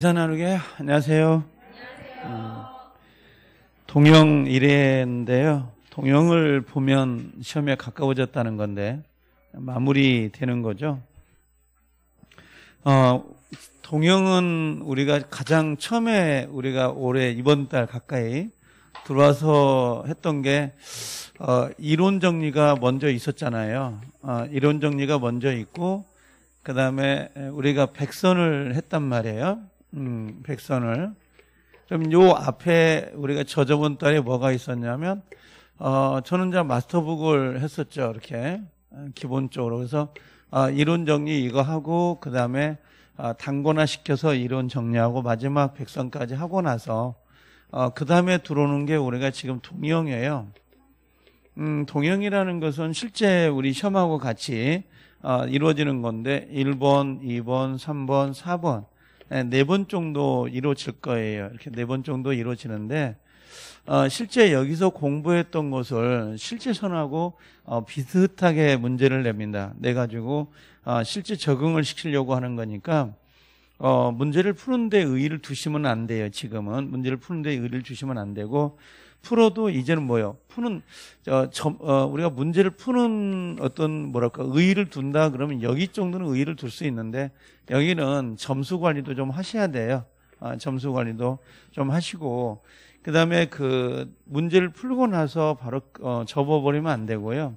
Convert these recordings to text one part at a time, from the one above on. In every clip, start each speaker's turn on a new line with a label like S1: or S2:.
S1: 인사 나누게 안녕하세요. 어, 동영 이래인데요 동영을 보면 시험에 가까워졌다는 건데 마무리되는 거죠. 어, 동영은 우리가 가장 처음에 우리가 올해 이번 달 가까이 들어와서 했던 게 어, 이론 정리가 먼저 있었잖아요. 어, 이론 정리가 먼저 있고 그 다음에 우리가 백선을 했단 말이에요. 음, 백선을. 그럼 요 앞에 우리가 저저번 달에 뭐가 있었냐면 어, 천운자 마스터북을 했었죠. 이렇게 어, 기본적으로 그래서 아, 이론 정리 이거 하고 그 다음에 아, 단권화 시켜서 이론 정리하고 마지막 백선까지 하고 나서 어, 그 다음에 들어오는 게 우리가 지금 동영이에요. 음, 동영이라는 것은 실제 우리 시험하고 같이 어, 이루어지는 건데 1번, 2번, 3번, 4번 예, 네번 정도 이루어질 거예요. 이렇게 네 번 정도 이루어지는데 어, 실제 여기서 공부했던 것을 실제선하고 어, 비슷하게 문제를 냅니다. 내 네 가지고 어, 실제 적응을 시키려고 하는 거니까 어, 문제를 푸는데 의의를 두시면 안 돼요. 지금은 문제를 푸는데 의의를 두시면안 되고 풀어도 이제는 뭐예요? 푸는 어, 점, 어, 우리가 문제를 푸는 어떤 뭐랄까 의의를 둔다 그러면 여기 정도는 의의를 둘 수 있는데 여기는 점수 관리도 좀 하셔야 돼요. 아, 점수 관리도 좀 하시고 그다음에 그 문제를 풀고 나서 바로 어, 접어버리면 안 되고요.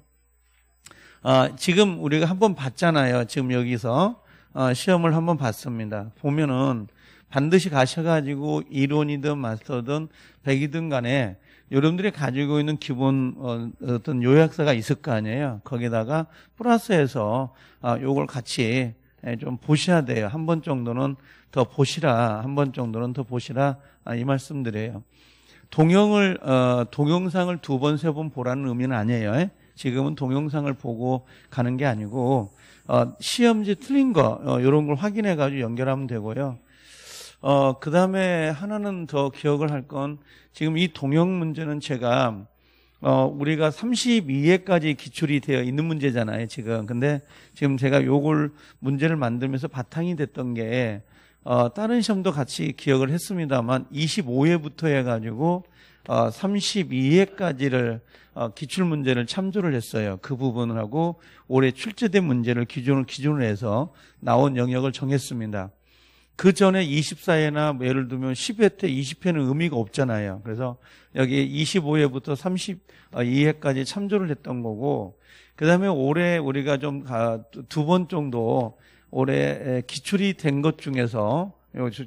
S1: 아, 지금 우리가 한번 봤잖아요. 지금 여기서 어, 시험을 한번 봤습니다. 보면은 반드시 가셔가지고 이론이든 마스터든 백이든 간에 여러분들이 가지고 있는 기본 어, 어떤 요약서가 있을 거 아니에요. 거기다가 플러스해서 아, 요걸 같이 예, 좀 보셔야 돼요. 한 번 정도는 더 보시라. 한 번 정도는 더 보시라. 아, 이 말씀 드려요. 동영을, 어, 동영상을 두 번, 세 번 보라는 의미는 아니에요. 예? 지금은 동영상을 보고 가는 게 아니고, 어, 시험지 틀린 거, 이런 걸 확인해가지고 연결하면 되고요. 어, 그 다음에 하나는 더 기억을 할 건 지금 이 동역 문제는 제가 어, 우리가 32회까지 기출이 되어 있는 문제잖아요, 지금. 근데 지금 제가 요걸 문제를 만들면서 바탕이 됐던 게 어, 다른 시험도 같이 기억을 했습니다만 25회부터 해가지고 어, 32회까지를 어, 기출 문제를 참조를 했어요. 그 부분을 하고 올해 출제된 문제를 기준을 기준으로 해서 나온 영역을 정했습니다. 그 전에 24회나 뭐 예를 들면 10회 때 20회는 의미가 없잖아요. 그래서 여기 25회부터 32회까지 아, 참조를 했던 거고, 그 다음에 올해 우리가 좀 두 번 정도 올해 기출이 된 것 중에서,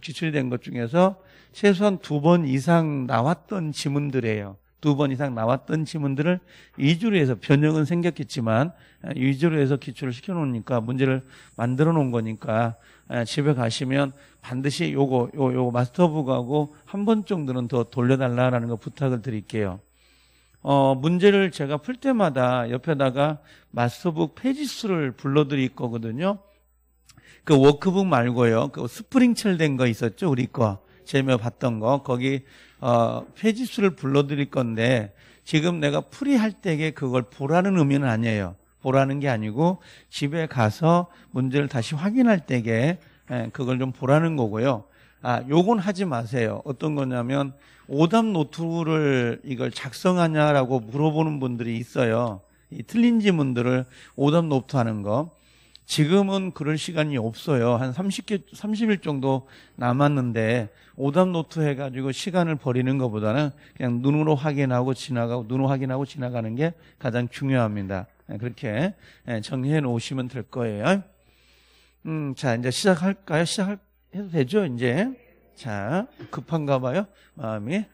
S1: 기출이 된 것 중에서 최소한 두 번 이상 나왔던 지문들이에요. 두 번 이상 나왔던 지문들을 위주로 해서 변형은 생겼겠지만 아, 위주로 해서 기출을 시켜놓으니까 문제를 만들어 놓은 거니까 예, 집에 가시면 반드시 요거 요, 요 마스터북하고 한 번 정도는 더 돌려달라라는 거 부탁을 드릴게요. 어, 문제를 제가 풀 때마다 옆에다가 마스터북 페이지 수를 불러드릴 거거든요. 그 워크북 말고요. 그스프링철된 거 있었죠? 우리 거. 제며 봤던 거. 거기, 어, 페이지 수를 불러드릴 건데, 지금 내가 풀이할 때에 그걸 보라는 의미는 아니에요. 보라는 게 아니고 집에 가서 문제를 다시 확인할 때에 예, 그걸 좀 보라는 거고요. 아, 요건 하지 마세요. 어떤 거냐면 오답 노트를 이걸 작성하냐라고 물어보는 분들이 있어요. 이 틀린 지문들을 오답 노트 하는 거. 지금은 그럴 시간이 없어요. 한 30개, 30일 정도 남았는데 오답 노트 해가지고 시간을 버리는 것보다는 그냥 눈으로 확인하고 지나가고 눈으로 확인하고 지나가는 게 가장 중요합니다. 예, 그렇게 예, 정리해 놓으시면 될 거예요. 음, 자, 이제 시작할까요? 시작해도 되죠, 이제? 자, 급한가 봐요, 마음이.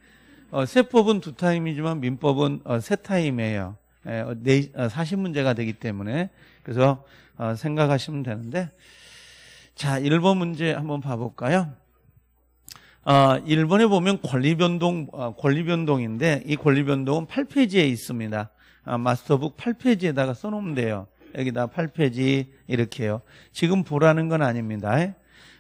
S1: 어, 세법은 두 타임이지만 민법은 어, 세 타임이에요. 에, 예, 어, 네, 어, 40문제가 되기 때문에. 그래서 어, 생각하시면 되는데. 자, 1번 문제 한번 봐볼까요? 어, 1번에 보면 권리변동, 어, 권리변동인데 이 권리변동은 8페이지에 있습니다. 아, 마스터북 8페이지에다가 써놓으면 돼요. 여기다 8페이지 이렇게요. 지금 보라는 건 아닙니다.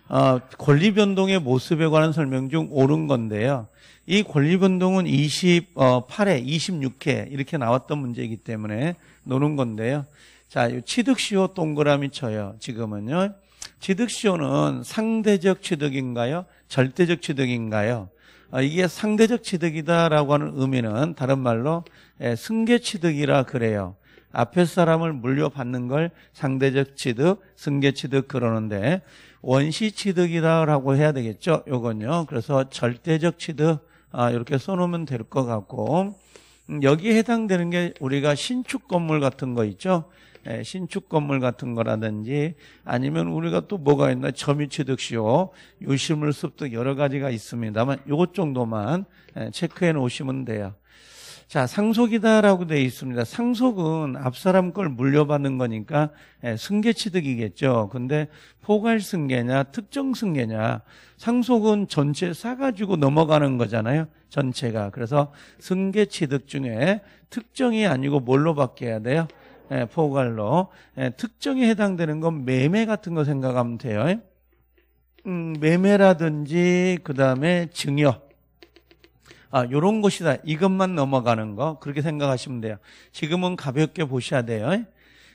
S1: 어, 권리변동의 모습에 관한 설명 중 옳은 건데요. 이 권리변동은 28회, 26회 이렇게 나왔던 문제이기 때문에 노는 건데요. 자, 취득시효 동그라미 쳐요. 지금은요. 취득시효는 상대적 취득인가요? 절대적 취득인가요? 아, 이게 상대적 취득이다라고 하는 의미는 다른 말로 예, 승계 취득이라 그래요. 앞에 사람을 물려받는 걸 상대적 취득, 승계 취득 그러는데 원시 취득이다라고 해야 되겠죠. 요건요. 그래서 절대적 취득 아, 이렇게 써놓으면 될 것 같고 음, 여기에 해당되는 게 우리가 신축 건물 같은 거 있죠. 예, 신축 건물 같은 거라든지 아니면 우리가 또 뭐가 있나 점유취득시효, 유실물습 등 여러 가지가 있습니다만 요것 정도만 예, 체크해 놓으시면 돼요. 자 상속이다라고 되어 있습니다. 상속은 앞 사람 걸 물려받는 거니까 예, 승계취득이겠죠. 근데 포괄승계냐 특정승계냐 상속은 전체 사가지고 넘어가는 거잖아요. 전체가 그래서 승계취득 중에 특정이 아니고 뭘로 바뀌어야 돼요? 예, 포괄로 예, 특정에 해당되는 건 매매 같은 거 생각하면 돼요. 음, 매매라든지 그 다음에 증여 아, 요런 것이다. 이것만 넘어가는 거. 그렇게 생각하시면 돼요. 지금은 가볍게 보셔야 돼요.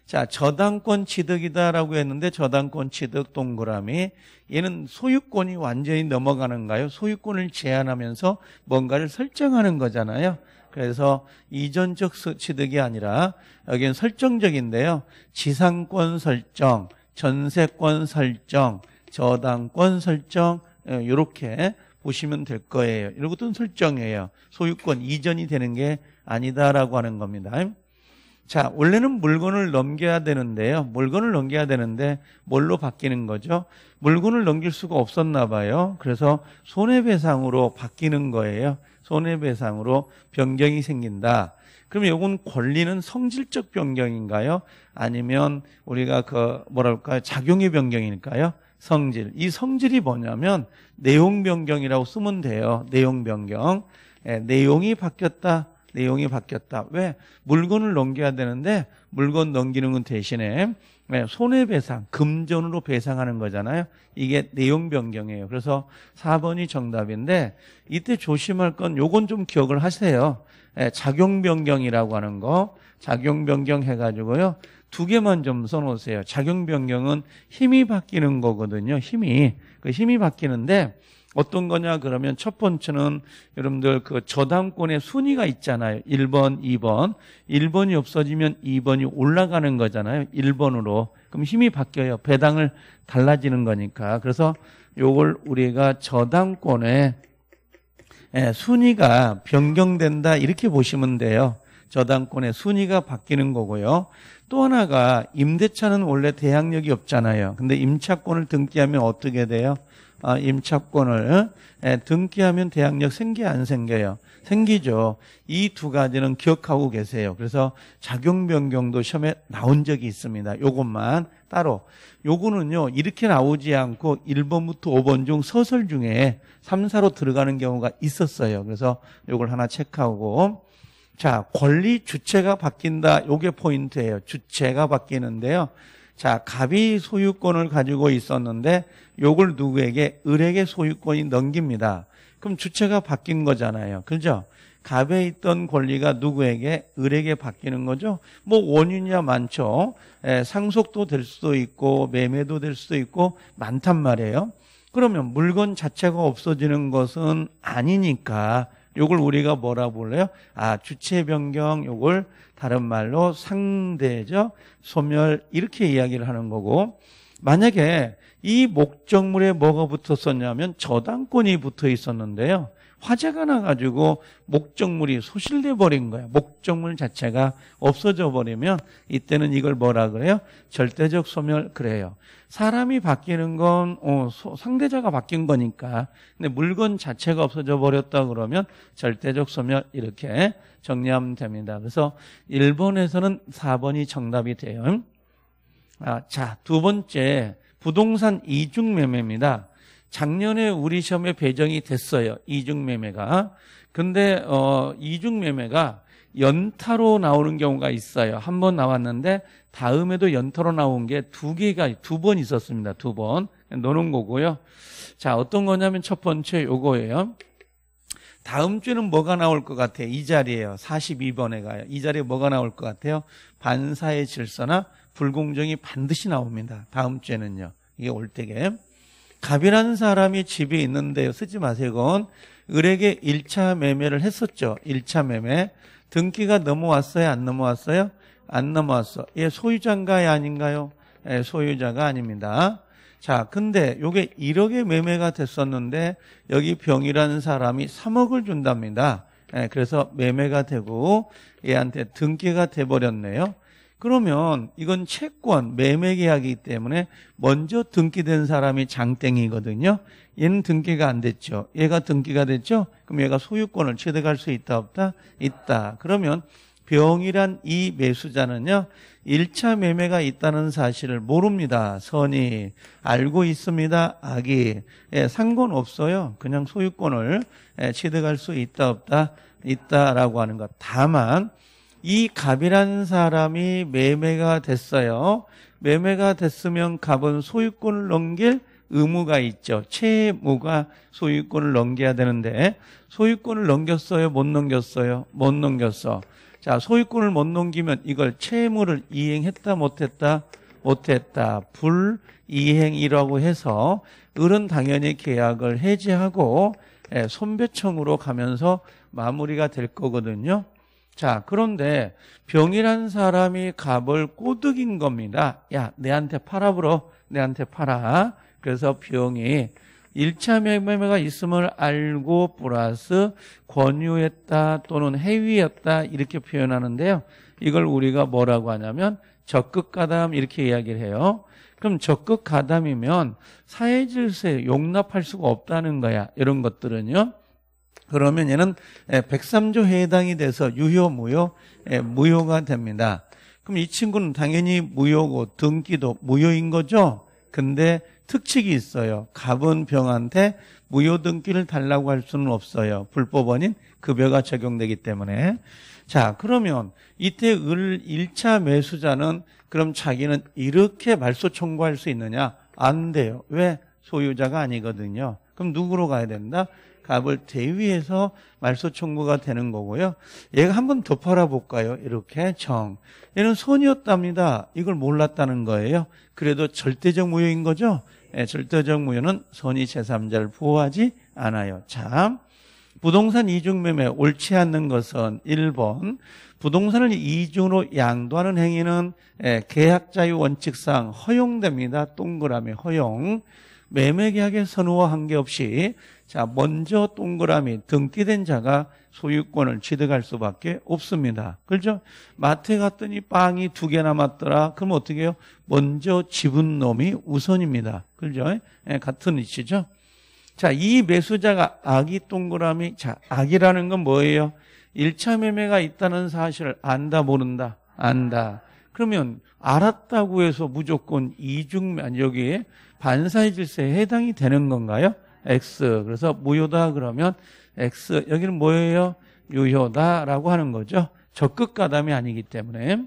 S1: 자, 저당권 취득이다라고 했는데 저당권 취득 동그라미. 얘는 소유권이 완전히 넘어가는가요? 소유권을 제한하면서 뭔가를 설정하는 거잖아요. 그래서 이전적 취득이 아니라 여기는 설정적인데요. 지상권 설정, 전세권 설정, 저당권 설정 이렇게 어, 보시면 될 거예요. 이런 것도 설정이에요. 소유권 이전이 되는 게 아니다라고 하는 겁니다. 자, 원래는 물건을 넘겨야 되는데요. 물건을 넘겨야 되는데 뭘로 바뀌는 거죠? 물건을 넘길 수가 없었나 봐요. 그래서 손해배상으로 바뀌는 거예요. 손해배상으로 변경이 생긴다. 그러면 이건 권리는 성질적 변경인가요? 아니면 우리가 그 뭐랄까요? 작용의 변경일까요? 성질. 이 성질이 뭐냐면 내용 변경이라고 쓰면 돼요. 내용 변경. 예, 내용이 바뀌었다. 내용이 바뀌었다. 왜? 물건을 넘겨야 되는데 물건 넘기는 건 대신에 네, 손해배상, 금전으로 배상하는 거잖아요. 이게 내용 변경이에요. 그래서 4번이 정답인데 이때 조심할 건 요건 좀 기억을 하세요. 예, 작용 변경이라고 하는 거 작용 변경 해가지고요. 두 개만 좀 써놓으세요. 작용 변경은 힘이 바뀌는 거거든요. 힘이. 그 힘이 바뀌는데 어떤 거냐 그러면 첫 번째는 여러분들 그 저당권의 순위가 있잖아요. 1번, 2번. 1번이 없어지면 2번이 올라가는 거잖아요. 1번으로. 그럼 힘이 바뀌어요. 배당을 달라지는 거니까. 그래서 요걸 우리가 저당권의 예, 순위가 변경된다 이렇게 보시면 돼요. 저당권의 순위가 바뀌는 거고요. 또 하나가 임대차는 원래 대항력이 없잖아요. 근데 임차권을 등기하면 어떻게 돼요? 어, 임차권을 어? 예, 등기하면 대항력 생기 안 생겨요? 생기죠. 이 두 가지는 기억하고 계세요. 그래서 작용 변경도 시험에 나온 적이 있습니다. 요것만 따로. 요거는요, 이렇게 나오지 않고 1번부터 5번 중 서설 중에 3, 4로 들어가는 경우가 있었어요. 그래서 요걸 하나 체크하고. 자, 권리 주체가 바뀐다. 요게 포인트예요. 주체가 바뀌는데요. 자, 갑이 소유권을 가지고 있었는데 요걸 누구에게 을에게 소유권이 넘깁니다. 그럼 주체가 바뀐 거잖아요. 그죠? 갑에 있던 권리가 누구에게 을에게 바뀌는 거죠. 뭐 원인이야 많죠. 에, 예, 상속도 될 수도 있고 매매도 될 수도 있고 많단 말이에요. 그러면 물건 자체가 없어지는 것은 아니니까 요걸 우리가 뭐라 불러요? 아, 주체 변경 요걸 다른 말로 상대적 소멸 이렇게 이야기를 하는 거고 만약에 이 목적물에 뭐가 붙었었냐면 저당권이 붙어 있었는데요. 화재가 나가지고 목적물이 소실돼 버린 거야. 목적물 자체가 없어져 버리면 이때는 이걸 뭐라 그래요? 절대적 소멸 그래요. 사람이 바뀌는 건 어, 소, 상대자가 바뀐 거니까. 근데 물건 자체가 없어져 버렸다 그러면 절대적 소멸 이렇게 정리하면 됩니다. 그래서 1번에서는 4번이 정답이 돼요. 아, 자, 두 번째 부동산 이중 매매입니다. 작년에 우리 시험에 배정이 됐어요. 이중매매가. 근데 어, 이중매매가 연타로 나오는 경우가 있어요. 한 번 나왔는데 다음에도 연타로 나온 게 두 개가 두 번 있었습니다. 두 번. 노는 거고요. 자, 어떤 거냐면 첫 번째 요거예요. 다음 주에는 뭐가 나올 것 같아요? 이 자리에요. 42번에 가요. 이 자리에 뭐가 나올 것 같아요? 반사의 질서나 불공정이 반드시 나옵니다. 다음 주에는요. 이게 올 때게. 갑이라는 사람이 집이 있는데요. 쓰지 마세요. 이건 을에게 1차 매매를 했었죠. 1차 매매. 등기가 넘어왔어요? 안 넘어왔어요? 안 넘어왔어. 얘소유자인가 아닌가요? 예, 소유자가 아닙니다. 자, 근데 요게 1억의 매매가 됐었는데 여기 병이라는 사람이 3억을 준답니다. 예, 그래서 매매가 되고 얘한테 등기가 돼버렸네요. 그러면 이건 채권 매매 계약이기 때문에 먼저 등기된 사람이 장땡이거든요. 얘는 등기가 안 됐죠. 얘가 등기가 됐죠. 그럼 얘가 소유권을 취득할 수 있다 없다? 있다. 그러면 병이란 이 매수자는요. 1차 매매가 있다는 사실을 모릅니다. 선이 알고 있습니다. 아기. 예, 상관없어요. 그냥 소유권을 예, 취득할 수 있다 없다 있다라고 하는 것. 다만 이갑이라는 사람이 매매가 됐어요. 매매가 됐으면 갑은 소유권을 넘길 의무가 있죠. 채무가 소유권을 넘겨야 되는데 소유권을 넘겼어요? 못 넘겼어요? 못 넘겼어. 자, 소유권을 못 넘기면 이걸 채무를 이행했다 못했다? 못했다. 불이행이라고 해서 을은 당연히 계약을 해지하고 예, 손배청으로 가면서 마무리가 될 거거든요. 자, 그런데 병이란 사람이 갑을 꼬드긴 겁니다. 야, 내한테 팔아 불어. 내한테 팔아. 그래서 병이 1차 매매가 있음을 알고 플러스 권유했다 또는 해위였다 이렇게 표현하는데요. 이걸 우리가 뭐라고 하냐면 적극 가담 이렇게 이야기를 해요. 그럼 적극 가담이면 사회 질서에 용납할 수가 없다는 거야. 이런 것들은요. 그러면 얘는 1 0 3조 해당이 돼서 유효, 무효, 예, 무효가 됩니다. 그럼 이 친구는 당연히 무효고 등기도 무효인 거죠. 근데 특칙이 있어요. 갑은 병한테 무효 등기를 달라고 할 수는 없어요. 불법원인 급여가 적용되기 때문에. 자, 그러면 이때 을 1차 매수자는 그럼 자기는 이렇게 말소 청구할 수 있느냐? 안 돼요. 왜? 소유자가 아니거든요. 그럼 누구로 가야 된다? 값을 대위해서 말소 청구가 되는 거고요. 얘가 한 번 더 팔아볼까요? 이렇게 정. 얘는 손이었답니다. 이걸 몰랐다는 거예요. 그래도 절대적 무효인 거죠? 네, 절대적 무효는 손이 제3자를 보호하지 않아요. 참. 부동산 이중매매 옳지 않는 것은 1번 부동산을 이중으로 양도하는 행위는 예, 계약자의 원칙상 허용됩니다. 동그라미 허용. 매매계약에 선호와 한계없이 자, 먼저 동그라미 등띠된 자가 소유권을 취득할 수밖에 없습니다. 그렇죠? 마트에 갔더니 빵이 두 개 남았더라. 그럼 어떻게 해요? 먼저 집은 놈이 우선입니다. 그렇죠? 네, 같은 이치죠 자, 이 매수자가 아기 동그라미. 자, 아기라는건 뭐예요? 1차 매매가 있다는 사실을 안다 모른다. 안다. 그러면 알았다고 해서 무조건 이중 여기에 반사의 질서에 해당이 되는 건가요? X. 그래서 무효다 그러면 X. 여기는 뭐예요? 유효다라고 하는 거죠. 적극 가담이 아니기 때문에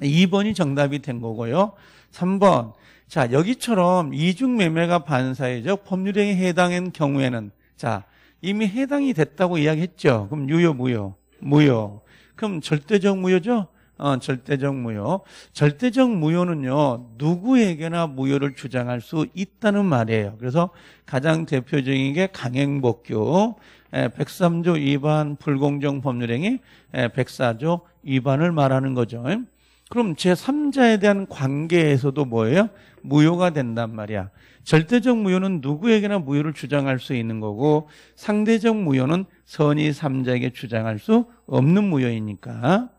S1: 2번이 정답이 된 거고요. 3번. 자, 여기처럼 이중 매매가 반사회적 법률행위에 해당한 경우에는 자, 이미 해당이 됐다고 이야기했죠. 그럼 유효 무효. 무효. 그럼 절대적 무효죠? 어, 절대적 무효. 절대적 무효는요, 누구에게나 무효를 주장할 수 있다는 말이에요. 그래서 가장 대표적인 게 강행복규, 103조 예, 위반 불공정 법률행위, 104조 예, 위반을 말하는 거죠. 그럼 제3자에 대한 관계에서도 뭐예요? 무효가 된단 말이야. 절대적 무효는 누구에게나 무효를 주장할 수 있는 거고 상대적 무효는 선의 3자에게 주장할 수 없는 무효이니까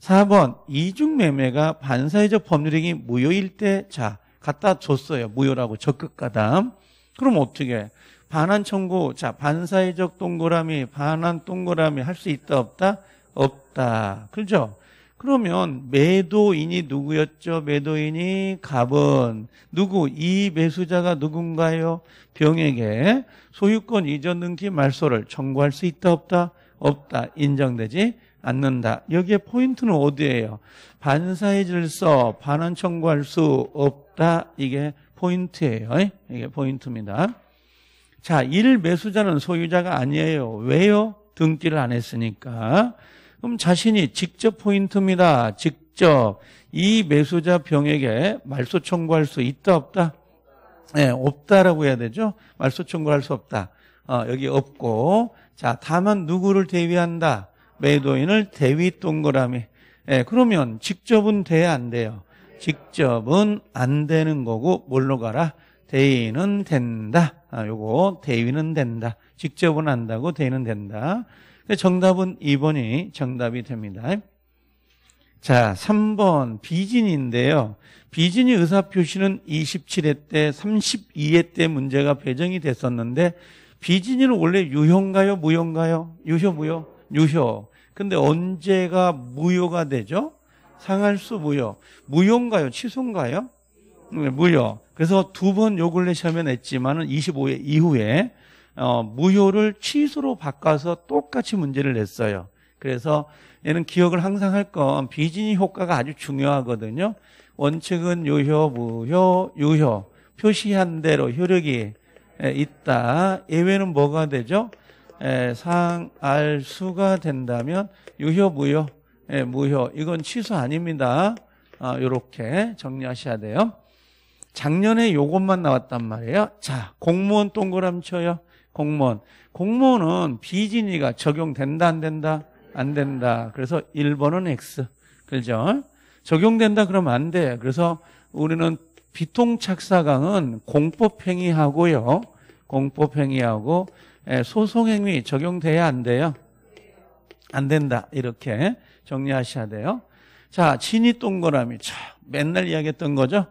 S1: 4번 이중매매가 반사회적 법률행위 무효일 때자 갖다 줬어요. 무효라고 적극가담. 그럼 어떻게 반환 청구 자 반사회적 동그라미 반환 동그라미 할 수 있다 없다 없다 그렇죠 그러면 매도인이 누구였죠 매도인이 갑은 누구 이 매수자가 누군가요 병에게 소유권 이전 등기 말소를 청구할 수 있다 없다 없다 인정되지 않는다. 여기에 포인트는 어디예요? 반사의 질서, 반환 청구할 수 없다. 이게 포인트예요. 이게 포인트입니다. 자, 1 매수자는 소유자가 아니에요. 왜요? 등기를 안 했으니까. 그럼 자신이 직접 포인트입니다. 직접 이 매수자 병에게 말소 청구할 수 있다 없다? 네, 없다라고 해야 되죠. 말소 청구할 수 없다. 어, 여기 없고 자 다만 누구를 대위한다? 매도인을 대위 동그라미. 예, 그러면 직접은 돼야 안 돼요. 직접은 안 되는 거고 뭘로 가라? 대위는 된다. 아, 요거 대위는 된다. 직접은 안다고 대위는 된다. 정답은 2번이 정답이 됩니다. 자, 3번 비진인데요. 비진이 의사표시는 27회 때, 32회 때 문제가 배정이 됐었는데 비진이는 원래 유형가요, 무형가요? 유효, 무효? 유효. 근데 언제가 무효가 되죠? 상할수 무효. 무효인가요? 취소인가요? 네, 무효. 그래서 두번 욕을 내 시험에 냈지만은 25회 이후에 어, 무효를 취소로 바꿔서 똑같이 문제를 냈어요. 그래서 얘는 기억을 항상 할 건 비즈니 효과가 아주 중요하거든요. 원칙은 유효, 무효, 유효. 표시한 대로 효력이 있다. 예외는 뭐가 되죠? 상알 수가 된다면 유효 무효 예, 무효 이건 취소 아닙니다. 아, 요렇게 정리하셔야 돼요. 작년에 요것만 나왔단 말이에요. 자, 공무원 동그라미 쳐요. 공무원. 공무원은 비진이가 적용된다 안 된다? 안 된다. 그래서 1번은 X. 그죠? 적용된다 그러면 안 돼. 그래서 우리는 비통착사강은 공법행위하고요. 공법행위하고 예, 소송행위 적용돼야 안 돼요? 안 된다. 이렇게 정리하셔야 돼요. 자, 진이 동그라미. 참, 맨날 이야기했던 거죠?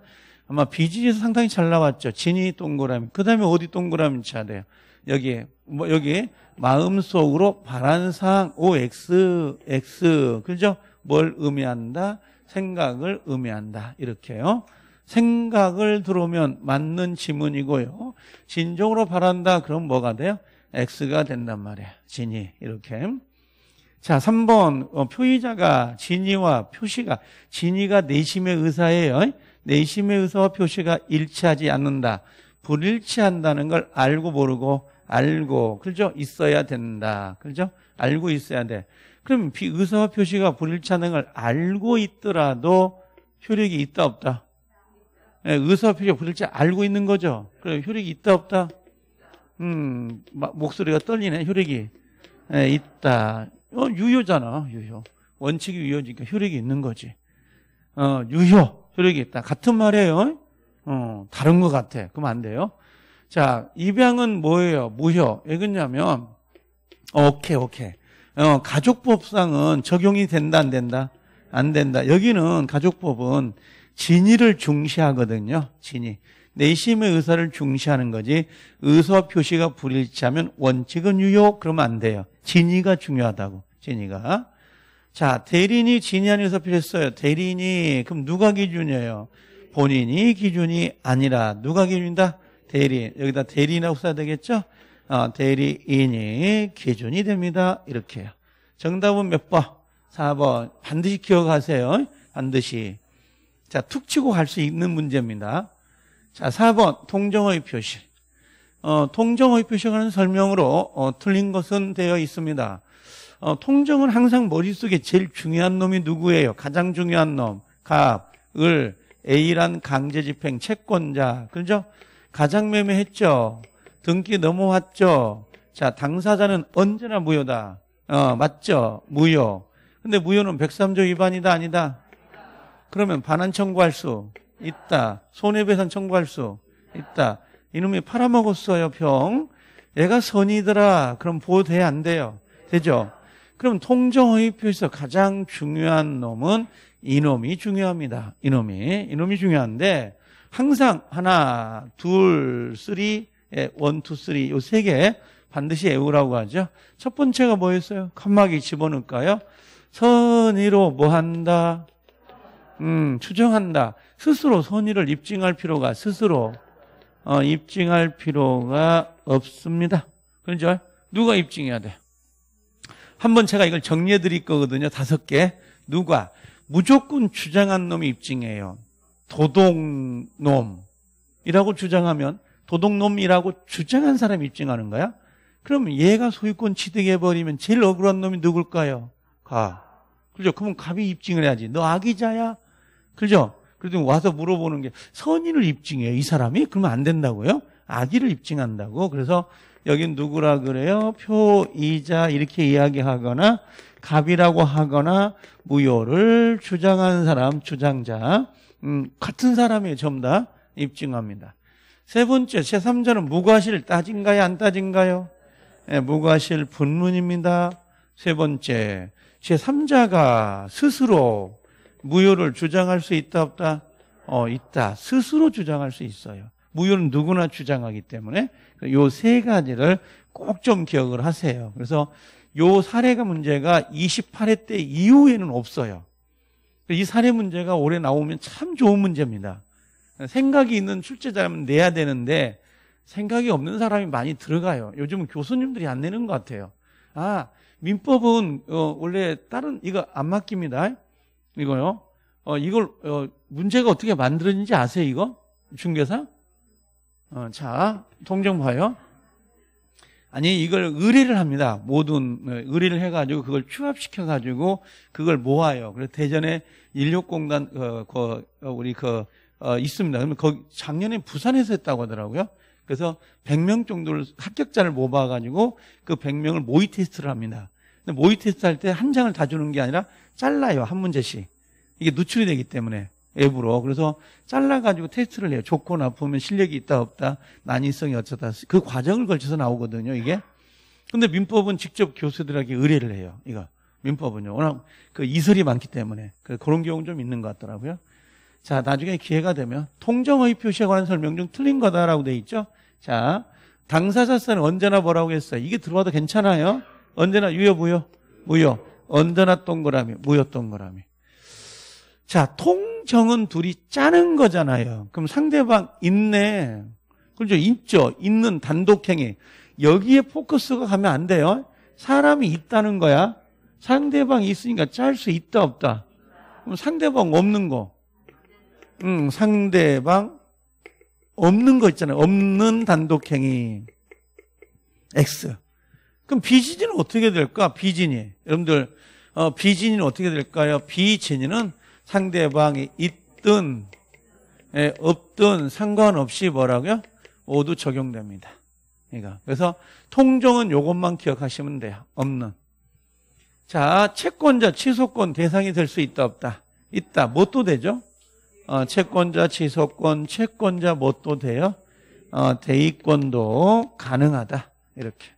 S1: 아마 비즈니스 상당히 잘 나왔죠. 진이 동그라미. 그 다음에 어디 동그라미 쳐야 돼요? 여기, 뭐, 여기, 마음속으로 바란상 OX, X. 그죠? 뭘 의미한다? 생각을 의미한다. 이렇게요. 생각을 들어오면 맞는 지문이고요. 진정으로 바란다. 그럼 뭐가 돼요? x가 된단 말이야. 진이 이렇게. 자, 3번 어, 표의자가 진이와 표시가 진이가 내심의 의사예요. 내심의 의사와 표시가 일치하지 않는다. 불일치한다는 걸 알고 모르고 알고 그죠? 있어야 된다. 그죠? 알고 있어야 돼. 그럼 의사와 표시가 불일치하는 걸 알고 있더라도 효력이 있다 없다. 네, 의사와 표시가 불일치 알고 있는 거죠. 그럼 효력이 있다 없다. 음, 목소리가 떨리네, 효력이. 에, 예, 있다. 어, 유효잖아, 유효. 원칙이 유효니까 효력이 있는 거지. 어, 유효, 효력이 있다. 같은 말이에요. 어, 다른 것 같아. 그럼 안 돼요. 자, 입양은 뭐예요? 무효. 왜 그러냐면, 오케이, 오케이. 어, 가족법상은 적용이 된다, 안 된다? 안 된다. 여기는 가족법은 진위를 중시하거든요. 진위. 내심의 의사를 중시하는 거지 의사 표시가 불일치하면 원칙은 유효 그러면 안 돼요. 진위가 중요하다고. 진위가. 자, 대리인이 진위한 의사 표시했어요 대리인이 그럼 누가 기준이에요? 본인이 기준이 아니라 누가 기준이다? 대리인. 여기다 대리인이라고 써야 되겠죠? 어, 대리인이 기준이 됩니다. 이렇게요. 정답은 몇 번? 4번. 반드시 기억하세요. 반드시. 자, 툭 치고 갈 수 있는 문제입니다. 자, 4번 통정의 표시. 어, 통정의 표시라는 설명으로 어, 틀린 것은 되어 있습니다. 어, 통정은 항상 머릿속에 제일 중요한 놈이 누구예요? 가장 중요한 놈. 갑, 을, A란 강제집행, 채권자. 그죠? 가장 매매했죠. 등기 넘어왔죠. 자, 당사자는 언제나 무효다. 어, 맞죠? 무효. 근데 무효는 103조 위반이다, 아니다? 그러면 반환 청구할 수 있다. 손해배상 청구할 수 있다. 이놈이 팔아먹었어요, 병. 얘가 선이더라. 그럼 보호돼, 야안 돼요? 되죠? 그럼 통정허위표에서 가장 중요한 놈은 이놈이 중요합니다. 이놈이. 이놈이 중요한데, 항상 하나, 둘, 쓰리, 예, 원, 투, 쓰리, 요 세 개 반드시 애우라고 하죠. 첫 번째가 뭐였어요? 칸막이 집어넣을까요? 선의로 뭐 한다? 음, 추정한다. 스스로 선의를 입증할 필요가 스스로 어, 입증할 필요가 없습니다. 그죠? 누가 입증해야 돼? 한번 제가 이걸 정리해 드릴 거거든요. 다섯 개. 누가? 무조건 주장한 놈이 입증해요. 도둑놈이라고 주장하면 도둑놈이라고 주장한 사람이 입증하는 거야? 그러 얘가 소유권 취득해버리면 제일 억울한 놈이 누굴까요? 가. 그죠? 그러면 갑이 입증을 해야지. 너 악의자야? 그죠? 그래도 와서 물어보는 게선인을 입증해요. 이 사람이? 그러면 안 된다고요? 아기를 입증한다고. 그래서 여긴 누구라 그래요? 표, 이자 이렇게 이야기하거나 갑이라고 하거나 무효를 주장한 사람, 주장자 음, 같은 사람이 전다 입증합니다. 세 번째, 제3자는 무과실 따진가요? 안 따진가요? 네, 무과실 분문입니다. 세 번째, 제3자가 스스로 무효를 주장할 수 있다 없다? 어, 있다. 스스로 주장할 수 있어요. 무효는 누구나 주장하기 때문에 요 세 가지를 꼭 좀 기억을 하세요. 그래서 요 사례가 문제가 28회 때 이후에는 없어요. 이 사례 문제가 올해 나오면 참 좋은 문제입니다. 생각이 있는 출제자면 라 내야 되는데 생각이 없는 사람이 많이 들어가요. 요즘 교수님들이 안 내는 것 같아요. 아, 민법은 어, 원래 다른 이거 안 맡깁니다. 이거요. 어, 이걸 어, 문제가 어떻게 만들어진지 아세요? 이거 중개사? 어, 자, 통정 봐요. 아니 이걸 의뢰를 합니다. 모든 어, 의뢰를 해가지고 그걸 취합시켜가지고 그걸 모아요. 그래서 대전에 인력공단 어, 그, 우리 그 어, 있습니다. 그러면 거기 작년에 부산에서 했다고 하더라고요. 그래서 100명 정도를 합격자를 모아가지고 그 100명을 모의 테스트를 합니다. 모의 테스트 할 때 한 장을 다 주는 게 아니라 잘라요. 한 문제씩. 이게 누출이 되기 때문에 앱으로. 그래서 잘라가지고 테스트를 해요. 좋고 나쁘면 실력이 있다 없다. 난이성이 어쩌다. 그 과정을 걸쳐서 나오거든요. 이게. 근데 민법은 직접 교수들에게 의뢰를 해요. 이거. 민법은요. 워낙 그 이설이 많기 때문에. 그, 그런 경우는 좀 있는 것 같더라고요. 자, 나중에 기회가 되면 통정의 표시에 관한 설명 중 틀린 거다라고 돼 있죠. 자, 당사자서는 언제나 뭐라고 했어요. 이게 들어와도 괜찮아요. 언제나 유효 무효? 무효. 언제나 동그라미, 무효 동그라미. 자, 통정은 둘이 짜는 거잖아요. 그럼 상대방 있네. 그렇죠. 있죠. 있는 단독행위. 여기에 포커스가 가면 안 돼요. 사람이 있다는 거야. 상대방이 있으니까 짤 수 있다, 없다. 그럼 상대방 없는 거. 응, 음, 상대방 없는 거 있잖아요. 없는 단독행위. X. 그럼 비진이는 어떻게 될까? 비진이. 여러분들, 어, 비진이는 어떻게 될까요? 비진이는 상대방이 있든, 예, 없든 상관없이 뭐라고요? 모두 적용됩니다. 그러니까. 그래서 통정은 이것만 기억하시면 돼요. 없는. 자, 채권자, 취소권 대상이 될 수 있다, 없다? 있다. 뭣도 되죠? 어, 채권자, 취소권, 채권자 뭣도 돼요? 어, 대의권도 가능하다. 이렇게.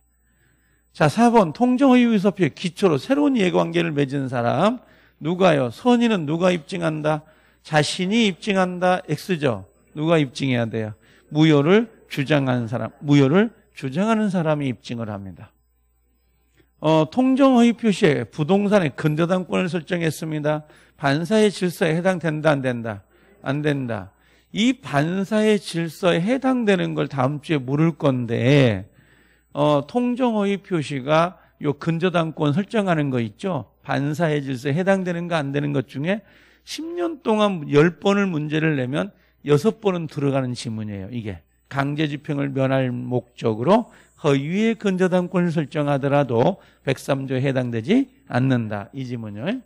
S1: 자, 4번 통정의유서표의 기초로 새로운 이해관계를 맺은 사람 누가요? 선의는 누가 입증한다? 자신이 입증한다. X죠. 누가 입증해야 돼요? 무효를 주장하는 사람, 무효를 주장하는 사람이 입증을 합니다. 어, 통정허위 표시에 부동산의 근저당권을 설정했습니다. 반사의 질서에 해당된다, 안 된다? 안 된다. 이 반사의 질서에 해당되는 걸 다음 주에 물을 건데, 어, 통정어의 표시가 요 근저당권 설정하는 거 있죠. 반사의 질서에 해당되는가 안 되는 것 중에 10년 동안 10번을 문제를 내면 6번은 들어가는 지문이에요. 이게 강제집행을 면할 목적으로 그 위에 근저당권을 설정하더라도 103조에 해당되지 않는다. 이 지문을.